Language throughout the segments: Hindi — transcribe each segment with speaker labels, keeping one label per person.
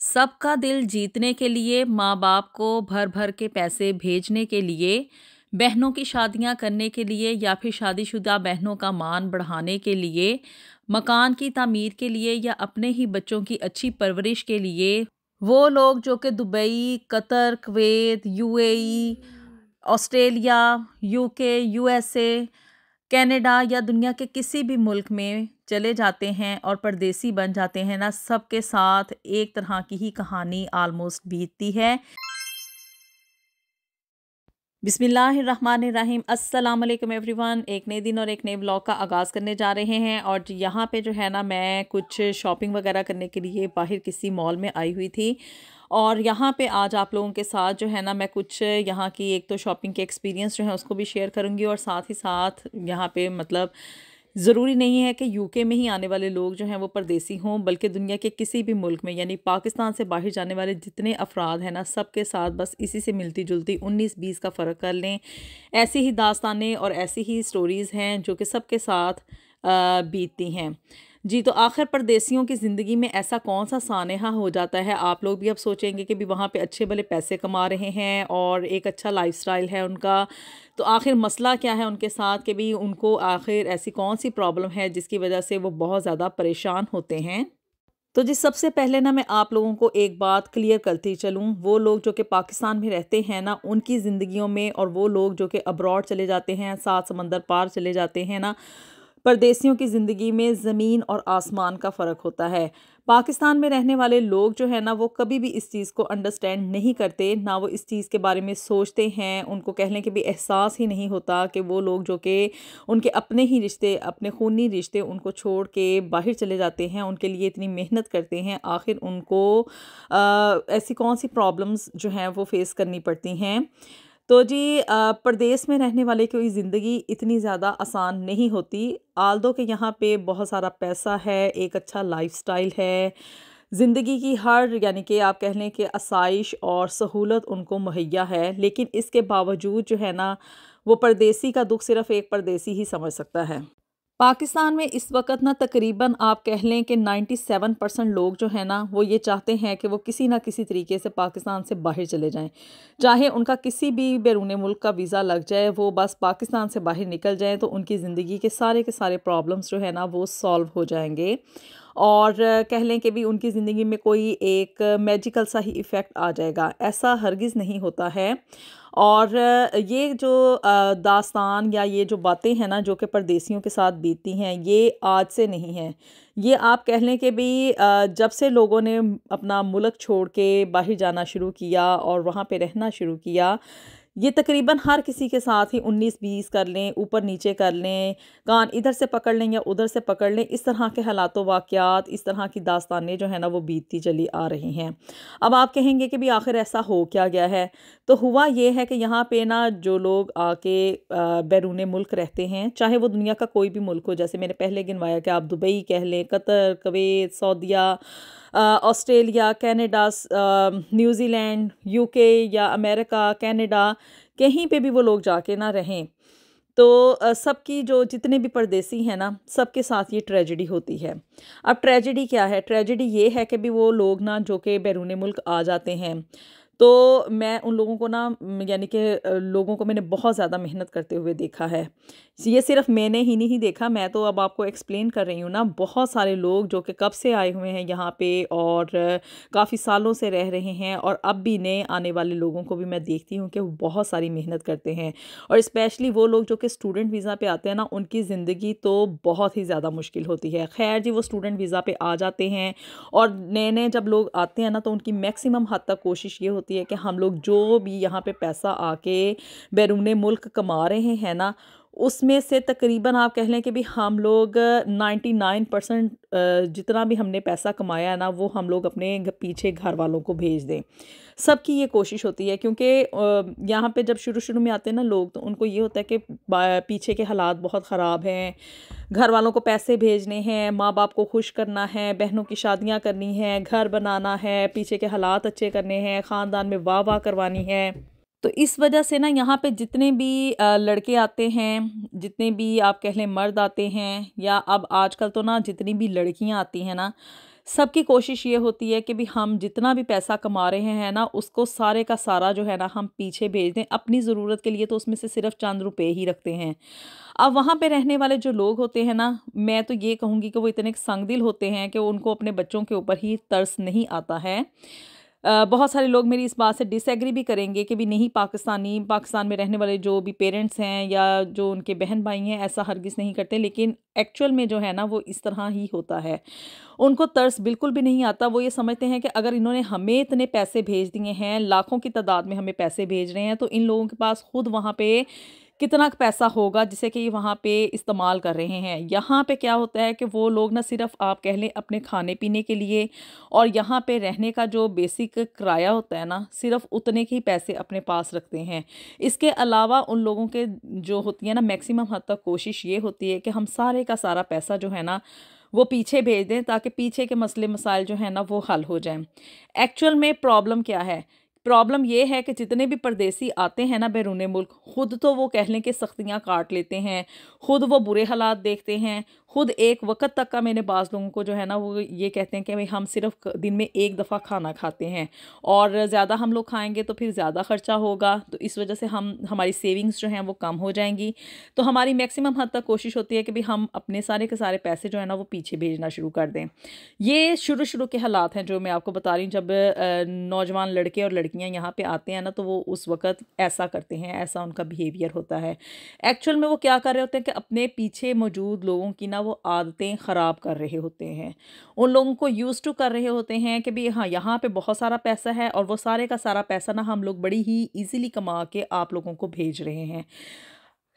Speaker 1: सबका दिल जीतने के लिए माँ बाप को भर भर के पैसे भेजने के लिए बहनों की शादियां करने के लिए या फिर शादीशुदा बहनों का मान बढ़ाने के लिए मकान की तमीर के लिए या अपने ही बच्चों की अच्छी परवरिश के लिए वो लोग जो कि Dubai Qatar Kuwait UAE Australia UK USA Canada या दुनिया के किसी भी मुल्क में चले जाते हैं और परदेसी बन जाते हैं ना सबके साथ एक तरह की ही कहानी आलमोस्ट बीतती है बिसमीम अस्सलाम वालेकुम एवरीवन एक नए दिन और एक नए ब्लॉग का आगाज़ करने जा रहे हैं और यहाँ पे जो है ना मैं कुछ शॉपिंग वगैरह करने के लिए बाहर किसी मॉल में आई हुई थी और यहाँ पे आज आप लोगों के साथ जो है ना मैं कुछ यहाँ की एक तो शॉपिंग के एक्सपीरियंस जो है उसको भी शेयर करूँगी और साथ ही साथ यहाँ पे मतलब ज़रूरी नहीं है कि यूके में ही आने वाले लोग जो हैं वो परदेसी हों बल्कि दुनिया के किसी भी मुल्क में यानी पाकिस्तान से बाहर जाने वाले जितने अफराद हैं ना सब के साथ बस इसी से मिलती जुलती उन्नीस बीस का फ़र्क कर लें ऐसी ही दास्तानें और ऐसी ही स्टोरीज़ हैं जो कि सब के साथ बीतती हैं जी तो आखिर परदेसियों की ज़िंदगी में ऐसा कौन सा सानहा हो जाता है आप लोग भी अब सोचेंगे कि भी वहाँ पे अच्छे भले पैसे कमा रहे हैं और एक अच्छा लाइफस्टाइल है उनका तो आखिर मसला क्या है उनके साथ कि भी उनको आखिर ऐसी कौन सी प्रॉब्लम है जिसकी वजह से वो बहुत ज़्यादा परेशान होते हैं तो जी सबसे पहले ना मैं आप लोगों को एक बात क्लियर करती चलूँ वो लोग जो कि पाकिस्तान में रहते हैं ना उनकी ज़िंदगियों में और वो लोग जो कि अब्रॉड चले जाते हैं सात समंदर पार चले जाते हैं ना परदेसियों की ज़िंदगी में ज़मीन और आसमान का फ़र्क होता है पाकिस्तान में रहने वाले लोग जो है ना वो कभी भी इस चीज़ को अंडरस्टैंड नहीं करते ना वो इस चीज़ के बारे में सोचते हैं उनको कहने के भी एहसास ही नहीं होता कि वो लोग जो कि उनके अपने ही रिश्ते अपने खूनी रिश्ते उनको छोड़ के बाहर चले जाते हैं उनके लिए इतनी मेहनत करते हैं आखिर उनको आ, ऐसी कौन सी प्रॉब्लम्स जो हैं वो फेस करनी पड़ती हैं तो जी प्रदेश में रहने वाले की ज़िंदगी इतनी ज़्यादा आसान नहीं होती आल दो के यहाँ पे बहुत सारा पैसा है एक अच्छा लाइफस्टाइल है ज़िंदगी की हर यानी कि आप कह लें कि आसाइश और सहूलत उनको मुहैया है लेकिन इसके बावजूद जो है ना वो परदेसी का दुख सिर्फ़ एक परदेसी ही समझ सकता है पाकिस्तान में इस वक्त ना तकरीबन आप कह लें कि 97 परसेंट लोग जो है ना वो ये चाहते हैं कि वो किसी ना किसी तरीके से पाकिस्तान से बाहर चले जाएं चाहे उनका किसी भी बैरून मुल्क का वीज़ा लग जाए वो बस पाकिस्तान से बाहर निकल जाएं तो उनकी ज़िंदगी के सारे के सारे प्रॉब्लम्स जो है ना वो सॉल्व हो जाएंगे और कह लें कि भी उनकी ज़िंदगी में कोई एक मेजिकल सा ही इफ़ेक्ट आ जाएगा ऐसा हरगिज़ नहीं होता है और ये जो दास्तान या ये जो बातें हैं ना जो कि परदेसियों के साथ बीतती हैं ये आज से नहीं है ये आप कह लें कि भी जब से लोगों ने अपना मुल्क छोड़ के बाहर जाना शुरू किया और वहाँ पे रहना शुरू किया ये तकरीबन हर किसी के साथ ही उन्नीस बीस कर लें ऊपर नीचे कर लें कान इधर से पकड़ लें या उधर से पकड़ लें इस तरह के हालात वाक़ात इस तरह की दास्तानें जो है ना वो बीतती चली आ रही हैं अब आप कहेंगे कि भी आखिर ऐसा हो क्या गया है तो हुआ ये है कि यहाँ पे ना जो लोग आके बैरून मुल्क रहते हैं चाहे वो दुनिया का कोई भी मुल्क हो जैसे मैंने पहले गिनवाया कि आप दुबई कह लें Qatar कवेत सऊदिया Australia Canada New Zealand UK या अमेरिका कैनेडा कहीं पे भी वो लोग जाके ना रहें तो सबकी जो जितने भी परदेसी हैं ना सबके साथ ये ट्रेजेडी होती है अब ट्रेजेडी क्या है ट्रेजेडी ये है कि भी वो लोग ना जो कि बैरून मुल्क आ जाते हैं तो मैं उन लोगों को ना यानी कि लोगों को मैंने बहुत ज़्यादा मेहनत करते हुए देखा है ये सिर्फ मैंने ही नहीं देखा मैं तो अब आपको एक्सप्लेन कर रही हूँ ना बहुत सारे लोग जो कि कब से आए हुए हैं यहाँ पे और काफ़ी सालों से रह रहे हैं और अब भी नए आने वाले लोगों को भी मैं देखती हूँ कि वो बहुत सारी मेहनत करते हैं और इस्पेशली वो लोग जो कि स्टूडेंट वीज़ा पर आते हैं ना उनकी ज़िंदगी तो बहुत ही ज़्यादा मुश्किल होती है खैर जी वो स्टूडेंट वीज़ा पर आ जाते हैं और नए नए जब लोग आते हैं ना तो उनकी मैक्सिमम हद तक कोशिश ये होती होती है कि हम लोग जो भी यहाँ पे पैसा आके बैरून मुल्क कमा रहे हैं ना उसमें से तकरीबन आप कह लें कि भी हम लोग 99 परसेंट जितना भी हमने पैसा कमाया है ना वो हम लोग अपने पीछे घर वालों को भेज दें सबकी ये कोशिश होती है क्योंकि यहाँ पे जब शुरू शुरू में आते हैं ना लोग तो उनको ये होता है कि पीछे के हालात बहुत ख़राब हैं घर वालों को पैसे भेजने हैं माँ बाप को खुश करना है बहनों की शादियाँ करनी हैं घर बनाना है पीछे के हालात अच्छे करने हैं ख़ानदान में वाह वाह करवानी है तो इस वजह से ना यहाँ पे जितने भी लड़के आते हैं जितने भी आप कह लें मर्द आते हैं या अब आजकल तो ना जितनी भी लड़कियाँ आती हैं ना सबकी कोशिश ये होती है कि भी हम जितना भी पैसा कमा रहे हैं ना उसको सारे का सारा जो है ना हम पीछे भेज दें अपनी ज़रूरत के लिए तो उसमें से सिर्फ चंद रुपये ही रखते हैं अब वहाँ पे रहने वाले जो लोग होते हैं ना मैं तो ये कहूँगी कि वो इतने संगदिल होते हैं कि उनको अपने बच्चों के ऊपर ही तर्स नहीं आता है बहुत सारे लोग मेरी इस बात से डिसएग्री भी करेंगे कि भी नहीं पाकिस्तानी पाकिस्तान में रहने वाले जो भी पेरेंट्स हैं या जो उनके बहन भाई हैं ऐसा हरगिज़ नहीं करते लेकिन एक्चुअल में जो है ना वो इस तरह ही होता है उनको तर्स बिल्कुल भी नहीं आता वो ये समझते हैं कि अगर इन्होंने हमें इतने पैसे भेज दिए हैं लाखों की तादाद में हमें पैसे भेज रहे हैं तो इन लोगों के पास ख़ुद वहाँ पर कितना पैसा होगा जिसे कि वहाँ पे इस्तेमाल कर रहे हैं यहाँ पे क्या होता है कि वो लोग ना सिर्फ आप कह लें अपने खाने पीने के लिए और यहाँ पे रहने का जो बेसिक किराया होता है ना सिर्फ उतने के ही पैसे अपने पास रखते हैं इसके अलावा उन लोगों के जो होती है ना मैक्सिमम हद तक कोशिश ये होती है कि हम सारे का सारा पैसा जो है ना वो पीछे भेज दें ताकि पीछे के मसले मसाइल जो है ना वो हल हो जाएं एक्चुअल में प्रॉब्लम क्या है प्रॉब्लम ये है कि जितने भी परदेसी आते हैं ना बैरून मुल्क ख़ुद तो वो कह लें कि सख्तियाँ काट लेते हैं ख़ुद वो बुरे हालात देखते हैं ख़ुद एक वक्त तक का मैंने बाज़ लोगों को जो है ना वो ये कहते हैं कि भाई हम सिर्फ दिन में एक दफ़ा खाना खाते हैं और ज़्यादा हम लोग खाएंगे तो फिर ज़्यादा ख़र्चा होगा तो इस वजह से हम हमारी सेविंग्स जो हैं वो कम हो जाएंगी तो हमारी मैक्सिमम हद तक कोशिश होती है कि भाई हम अपने सारे के सारे पैसे जो है ना वो पीछे भेजना शुरू कर दें ये शुरू शुरू के हालात हैं जो मैं आपको बता रही हूँ जब नौजवान लड़के और लड़की लड़कियां यहाँ पे आते हैं ना तो वो उस वक़्त ऐसा करते हैं ऐसा उनका बिहेवियर होता है एक्चुअल में वो क्या कर रहे होते हैं कि अपने पीछे मौजूद लोगों की ना वो आदतें ख़राब कर रहे होते हैं उन लोगों को यूज़ टू कर रहे होते हैं कि भाई हाँ यहाँ पर बहुत सारा पैसा है और वो सारे का सारा पैसा ना हम लोग बड़ी ही ईजिली कमा के आप लोगों को भेज रहे हैं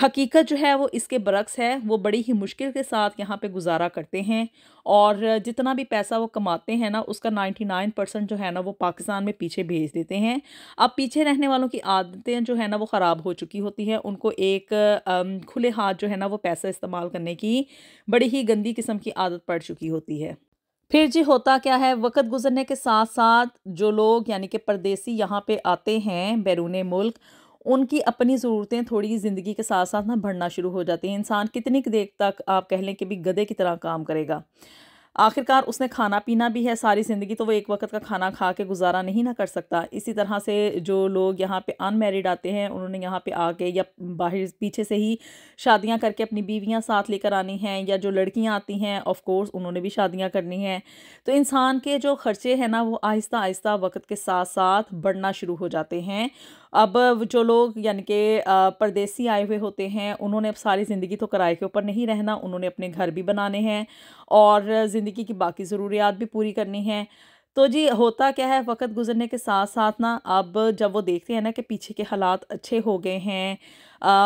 Speaker 1: हकीकत जो है वो इसके बरक्स है वो बड़ी ही मुश्किल के साथ यहाँ पे गुजारा करते हैं और जितना भी पैसा वो कमाते हैं ना उसका 99 परसेंट जो है ना वो पाकिस्तान में पीछे भेज देते हैं अब पीछे रहने वालों की आदतें जो है ना वो ख़राब हो चुकी होती हैं उनको एक खुले हाथ जो है ना वो पैसा इस्तेमाल करने की बड़ी ही गंदी किस्म की आदत पड़ चुकी होती है फिर जी होता क्या है वक़्त गुजरने के साथ साथ जो लोग यानी कि परदेसी यहाँ पर आते हैं बैरून मुल्क उनकी अपनी ज़रूरतें थोड़ी ज़िंदगी के साथ साथ ना बढ़ना शुरू हो जाती हैं इंसान कितनी देर तक आप कह लें कि भी गधे की तरह काम करेगा आखिरकार उसने खाना पीना भी है सारी ज़िंदगी तो वो एक वक्त का खाना खा के गुजारा नहीं ना कर सकता इसी तरह से जो लोग यहाँ पे अनमेरिड आते हैं उन्होंने यहाँ पे आके या बाहर पीछे से ही शादियाँ करके अपनी बीवियाँ साथ लेकर आनी हैं या जो लड़कियाँ आती हैं ऑफ कोर्स उन्होंने भी शादियाँ करनी हैं तो इंसान के जो खर्चे हैं ना वो आहिस्ता आहिस्ता वक्त के साथ साथ बढ़ना शुरू हो जाते हैं अब जो लोग यानी कि परदेसी आए हुए होते हैं उन्होंने अब सारी ज़िंदगी तो किराए के ऊपर नहीं रहना उन्होंने अपने घर भी बनाने हैं और ज़िंदगी की बाकी ज़रूरियात भी पूरी करनी है तो जी होता क्या है वक्त गुजरने के साथ साथ ना अब जब वो देखते हैं ना कि पीछे के हालात अच्छे हो गए हैं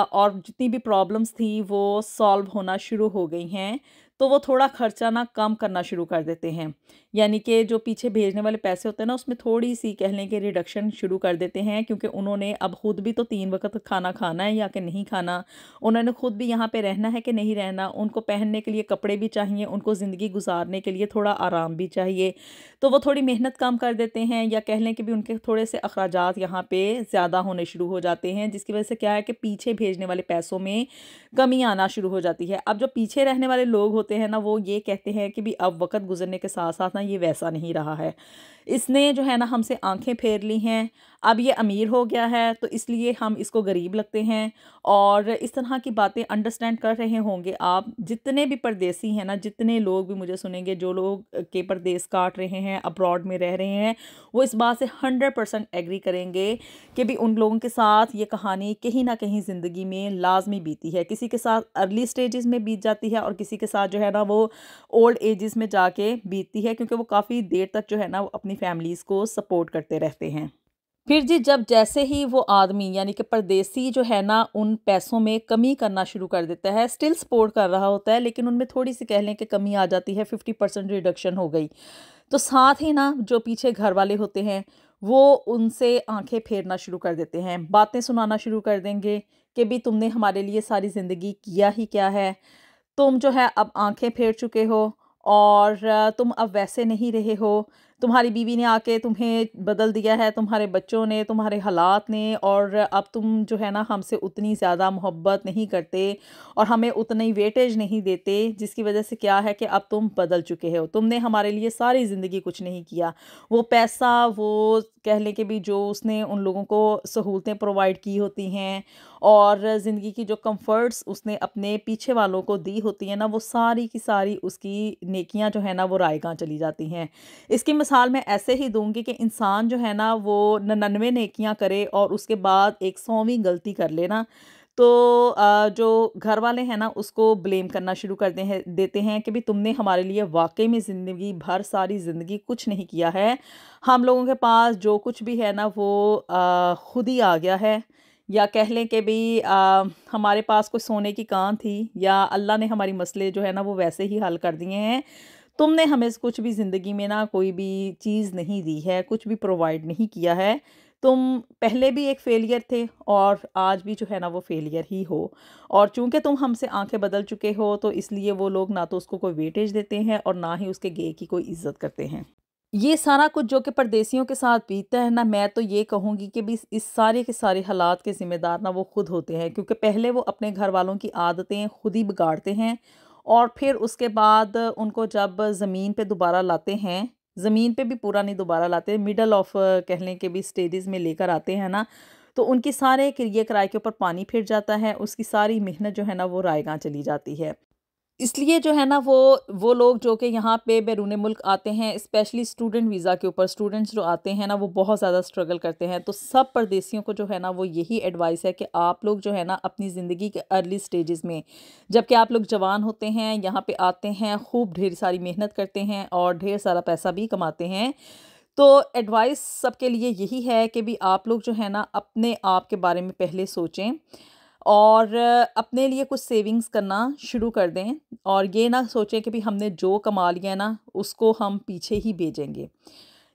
Speaker 1: और जितनी भी प्रॉब्लम्स थी वो सॉल्व होना शुरू हो गई हैं तो वो थोड़ा खर्चा ना कम करना शुरू कर देते हैं यानी कि जो पीछे भेजने वाले पैसे होते हैं ना उसमें थोड़ी सी कह लें कि रिडक्शन शुरू कर देते हैं क्योंकि उन्होंने अब ख़ुद भी तो तीन वक्त खाना खाना है या कि नहीं खाना उन्होंने ख़ुद भी यहाँ पे रहना है कि नहीं रहना उनको पहनने के लिए कपड़े भी चाहिए उनको ज़िंदगी गुजारने के लिए थोड़ा आराम भी चाहिए तो वो थोड़ी मेहनत कम कर देते हैं या कह लें कि भी उनके थोड़े से अखराज यहाँ पर ज़्यादा होने शुरू हो जाते हैं जिसकी वजह से क्या है कि पीछे भेजने वाले पैसों में कमी आना शुरू हो जाती है अब जो पीछे रहने वाले लोग होते होते हैं ना वो ये कहते हैं कि भी अब वक्त गुजरने के साथ साथ ना ये वैसा नहीं रहा है इसने जो है ना हमसे आंखें फेर ली हैं अब ये अमीर हो गया है तो इसलिए हम इसको गरीब लगते हैं और इस तरह की बातें अंडरस्टैंड कर रहे होंगे आप जितने भी परदेसी हैं ना जितने लोग भी मुझे सुनेंगे जो लोग के परदेस काट रहे हैं अब्रॉड में रह रहे हैं वो इस बात से हंड्रेड परसेंट एग्री करेंगे कि भी उन लोगों के साथ ये कहानी कहीं ना कहीं ज़िंदगी में लाजमी बीती है किसी के साथ अर्ली स्टेज में बीत जाती है और किसी के साथ जो है ना वो ओल्ड एजेस में जाके बीतती है क्योंकि वो काफ़ी देर तक जो है ना वो अपनी फैमिलीज़ को सपोर्ट करते रहते हैं फिर जी जब जैसे ही वो आदमी यानी कि परदेसी जो है ना उन पैसों में कमी करना शुरू कर देता है स्टिल सपोर्ट कर रहा होता है लेकिन उनमें थोड़ी सी कह लें कि कमी आ जाती है फिफ्टी परसेंट रिडक्शन हो गई तो साथ ही ना जो पीछे घर वाले होते हैं वो उनसे आंखें फेरना शुरू कर देते हैं बातें सुनाना शुरू कर देंगे कि भी तुमने हमारे लिए सारी ज़िंदगी किया ही क्या है तुम जो है अब आंखें फेर चुके हो और तुम अब वैसे नहीं रहे हो तुम्हारी बीवी ने आके तुम्हें बदल दिया है तुम्हारे बच्चों ने तुम्हारे हालात ने और अब तुम जो है ना हमसे उतनी ज़्यादा मोहब्बत नहीं करते और हमें उतनी वेटेज नहीं देते जिसकी वजह से क्या है कि अब तुम बदल चुके हो तुमने हमारे लिए सारी ज़िंदगी कुछ नहीं किया वो पैसा वो कह लें कि भी जो उसने उन लोगों को सहूलतें प्रोवाइड की होती हैं और ज़िंदगी की जो कम्फर्ट्स उसने अपने पीछे वालों को दी होती हैं ना वो सारी की सारी उसकी नेकियाँ जो है ना वो रायगा चली जाती हैं इसकी मिसाल मैं ऐसे ही दूंगी कि इंसान जो है ना वो नन्नवे नेकियां करे और उसके बाद एक सौवीं गलती कर लेना तो जो घर वाले हैं ना उसको ब्लेम करना शुरू कर दे देते हैं कि भी तुमने हमारे लिए वाकई में ज़िंदगी भर सारी ज़िंदगी कुछ नहीं किया है हम लोगों के पास जो कुछ भी है ना वो ख़ुद ही आ गया है या कह लें कि भी आ, हमारे पास कोई सोने की कान थी या अल्लाह ने हमारी मसले जो है ना वो वैसे ही हल कर दिए हैं तुमने हमें कुछ भी ज़िंदगी में ना कोई भी चीज़ नहीं दी है कुछ भी प्रोवाइड नहीं किया है तुम पहले भी एक फेलियर थे और आज भी जो है ना वो फेलियर ही हो और चूंकि तुम हमसे आंखें बदल चुके हो तो इसलिए वो लोग ना तो उसको कोई वेटेज देते हैं और ना ही उसके गे की कोई इज्जत करते हैं ये सारा कुछ जो कि परदेसियों के साथ बीतता है ना मैं तो ये कहूँगी कि भी इस सारे के सारे हालात के ज़िम्मेदार ना वो खुद होते हैं क्योंकि पहले वो अपने घर वालों की आदतें खुद ही बिगाड़ते हैं और फिर उसके बाद उनको जब ज़मीन पे दोबारा लाते हैं ज़मीन पे भी पूरा नहीं दोबारा लाते मिडल ऑफ कह लें कि भी स्टेजेस में लेकर आते हैं ना तो उनकी सारे किरिए किराए के ऊपर पानी फिर जाता है उसकी सारी मेहनत जो है ना वो रायगा चली जाती है इसलिए जो है ना वो वो लोग जो कि यहाँ पे बैरून मुल्क आते हैं स्पेशली स्टूडेंट वीज़ा के ऊपर स्टूडेंट्स जो आते हैं ना वो बहुत ज़्यादा स्ट्रगल करते हैं तो सब परदेसियों को जो है ना वो यही एडवाइस है कि आप लोग जो है ना अपनी ज़िंदगी के अर्ली स्टेजेस में जबकि आप लोग जवान होते हैं यहाँ पर आते हैं खूब ढेर सारी मेहनत करते हैं और ढेर सारा पैसा भी कमाते हैं तो एडवाइस सबके लिए यही है कि भी आप लोग जो है ना अपने आप के बारे में पहले सोचें और अपने लिए कुछ सेविंग्स करना शुरू कर दें और ये ना सोचें कि भी हमने जो कमा लिया ना उसको हम पीछे ही भेजेंगे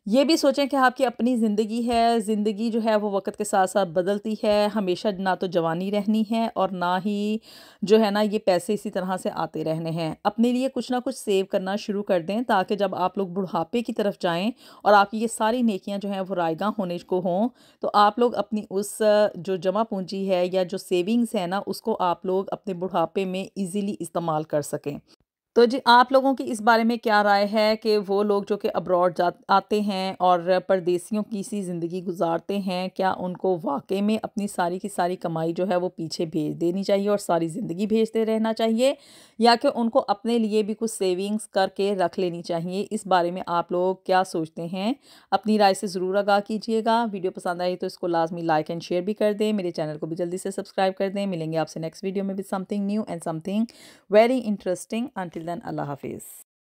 Speaker 1: ये भी सोचें कि आपकी अपनी ज़िंदगी है ज़िंदगी जो है वो वक्त के साथ साथ बदलती है हमेशा ना तो जवानी रहनी है और ना ही जो है ना ये पैसे इसी तरह से आते रहने हैं अपने लिए कुछ ना कुछ सेव करना शुरू कर दें ताकि जब आप लोग बुढ़ापे की तरफ जाएं और आपकी ये सारी नेकियां जो हैं वो रायगा होने को हों तो आप लोग अपनी उस जो जमा पूंजी है या जो सेविंग्स है ना उसको आप लोग अपने बुढ़ापे में ईज़िली इस्तेमाल कर सकें तो जी आप लोगों की इस बारे में क्या राय है कि वो लोग जो कि अब्रॉड आते हैं और परदेसियों की सी ज़िंदगी गुजारते हैं क्या उनको वाकई में अपनी सारी की सारी कमाई जो है वो पीछे भेज देनी चाहिए और सारी ज़िंदगी भेजते रहना चाहिए या कि उनको अपने लिए भी कुछ सेविंग्स करके रख लेनी चाहिए इस बारे में आप लोग क्या सोचते हैं अपनी राय से ज़रूर आगाह कीजिएगा वीडियो पसंद आई तो इसको लाजमी लाइक एंड शेयर भी कर दें मेरे चैनल को भी जल्दी से सब्सक्राइब कर दें मिलेंगे आपसे नेक्स्ट वीडियो में भी something new and something very interesting until جدا الله حافظ